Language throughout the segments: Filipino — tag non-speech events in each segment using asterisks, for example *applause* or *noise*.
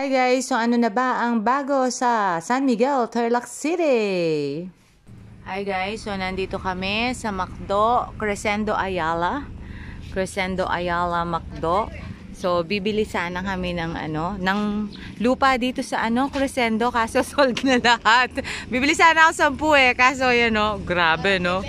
Hi guys! So ano na ba ang bago sa San Miguel, Tarlac City? Hi guys! So nandito kami sa McDo Crescendo Ayala. Crescendo Ayala McDo. So bibili sana kami ng ano, ng lupa dito sa ano, Crescendo kaso *laughs* sold na lahat. bibili sana ako 10 eh kaso yun no, grabe no.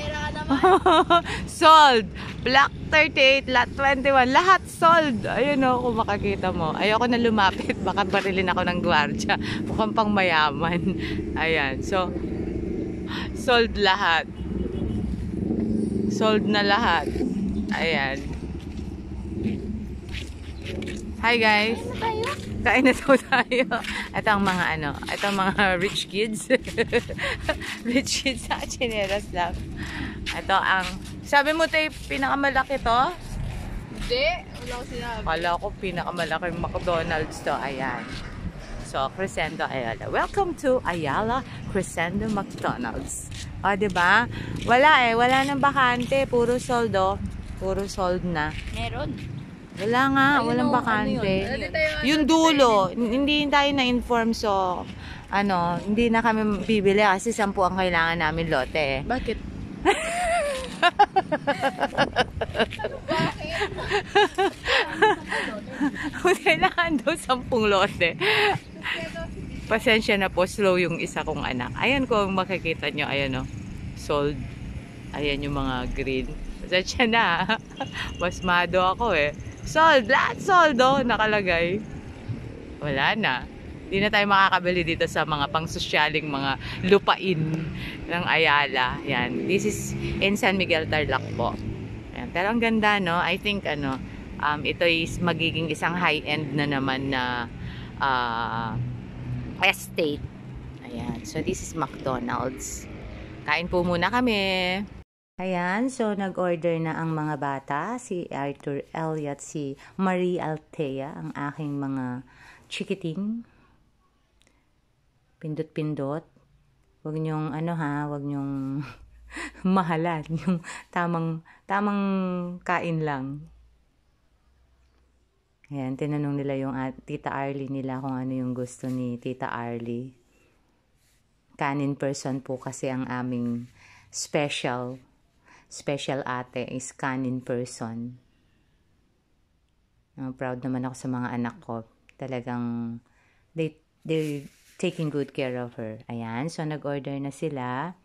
*laughs* sold! Block 38, lot 21. Lahat sold. Ayun o, kung makakita mo. Ayoko na lumapit. *laughs* Baka barilin ako ng gwardya. *laughs* Mukhang pang mayaman. Ayan. So, sold lahat. Sold na lahat. Ayan. Hi guys. Kain na tayo. Kain na tayo. Ito ang mga ano, ito ang mga *laughs* rich kids. rich kids sa chineras lang. Ito ang sabi mo tayo pinakamalaki to? Hindi. Wala ko sinabi. Kala ko pinakamalaki yung McDonald's to. Ayan. So, Crescendo Ayala. Welcome to Ayala Crescendo McDonald's. O, ba? Diba? Wala eh. Wala nang bakante. Puro soldo. Puro sold na. Meron. Wala nga. Ayun walang oh, o, ano bakante. Ano yun? yung dulo. Hindi tayo na-inform so ano, hindi na kami bibili kasi sampu ang kailangan namin lote Bakit? *laughs* Kailangan daw sampung lote. Pasensya na po, slow yung isa kong anak. Ayan kung makikita nyo, ayan o. Oh. Sold. Ayan yung mga green. Pasensya na. Masmado ako eh. Sold! Lahat sold o. Oh, nakalagay. Wala na. Hindi na tayo makakabili dito sa mga pangsosyaling mga lupain ng Ayala. Yan. This is in San Miguel Tarlac po. Yan. Pero ang ganda, no? I think, ano, um, ito is magiging isang high-end na naman na uh, estate. Ayan. So, this is McDonald's. Kain po muna kami. Ayan, so nag-order na ang mga bata, si Arthur Elliot, si Marie Altea, ang aking mga chikiting pindot-pindot. Huwag nyong ano ha, huwag nyong *laughs* mahalan, yung tamang tamang kain lang. Ayan, tinanong nila yung uh, Tita Arlie nila kung ano yung gusto ni Tita Arlie. Kanin person po kasi ang aming special special ate is kanin person. Uh, proud naman ako sa mga anak ko. Talagang they they taking good care of her. Ayan, so nag-order na sila.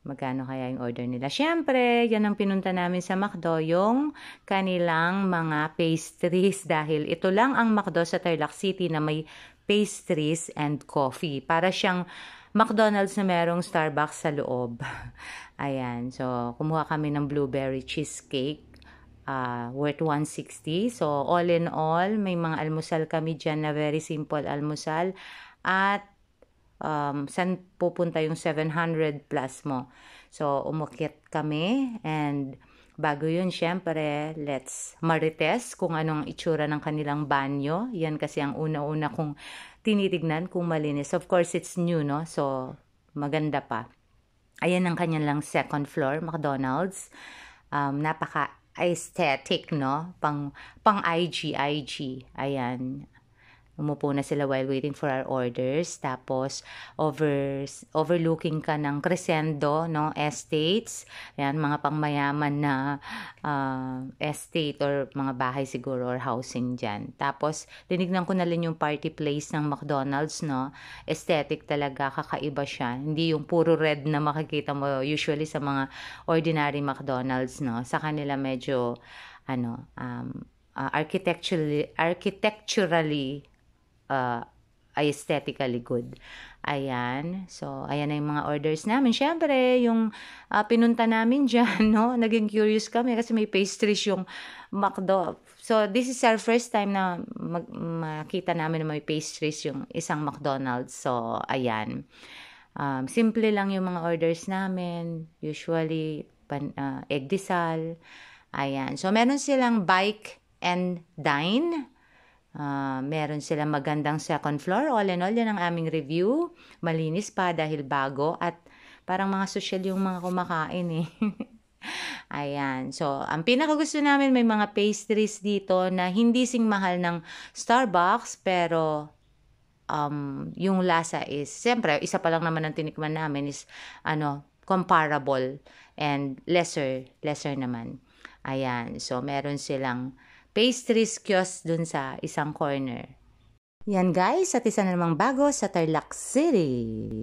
Magkano kaya yung order nila? Siyempre, yan ang pinunta namin sa McDo, yung kanilang mga pastries dahil ito lang ang McDo sa Tarlac City na may pastries and coffee. Para siyang McDonald's na merong Starbucks sa loob. *laughs* Ayan, so kumuha kami ng blueberry cheesecake uh, worth 160. So, all in all, may mga almusal kami dyan na very simple almusal at um, saan pupunta yung 700 plus mo. So, umakit kami and bago yun, syempre, let's marites kung anong itsura ng kanilang banyo. Yan kasi ang una-una kong tinitignan kung malinis. Of course, it's new, no? So, maganda pa. Ayan ang kanyang lang second floor, McDonald's. Um, napaka aesthetic, no? Pang, pang IG, IG. Ayan. Umupo na sila while waiting for our orders. Tapos, over, overlooking ka ng Crescendo, no? Estates. Ayan, mga pangmayaman na uh, estate or mga bahay siguro or housing dyan. Tapos, dinignan ko na rin yung party place ng McDonald's, no? Aesthetic talaga, kakaiba siya. Hindi yung puro red na makikita mo usually sa mga ordinary McDonald's, no? Sa kanila medyo, ano, um, uh, architecturally, architecturally uh, aesthetically good. Ayan. So, ayan na yung mga orders namin. Siyempre, yung uh, pinunta namin dyan, *laughs* no? Naging curious kami kasi may pastries yung McDo. So, this is our first time na mag- makita namin na may pastries yung isang McDonald's. So, ayan. Um, simple lang yung mga orders namin. Usually, pan, uh, egg disal. Ayan. So, meron silang bike and dine Uh, meron sila magandang second floor. All in all, yan ang aming review. Malinis pa dahil bago at parang mga social yung mga kumakain eh. *laughs* Ayan. So, ang pinaka gusto namin may mga pastries dito na hindi sing mahal ng Starbucks pero um, yung lasa is, siyempre, isa pa lang naman ang tinikman namin is, ano, comparable and lesser, lesser naman. Ayan. So, meron silang pastries kiosk dun sa isang corner. Yan guys, at isa na namang bago sa Tarlac City.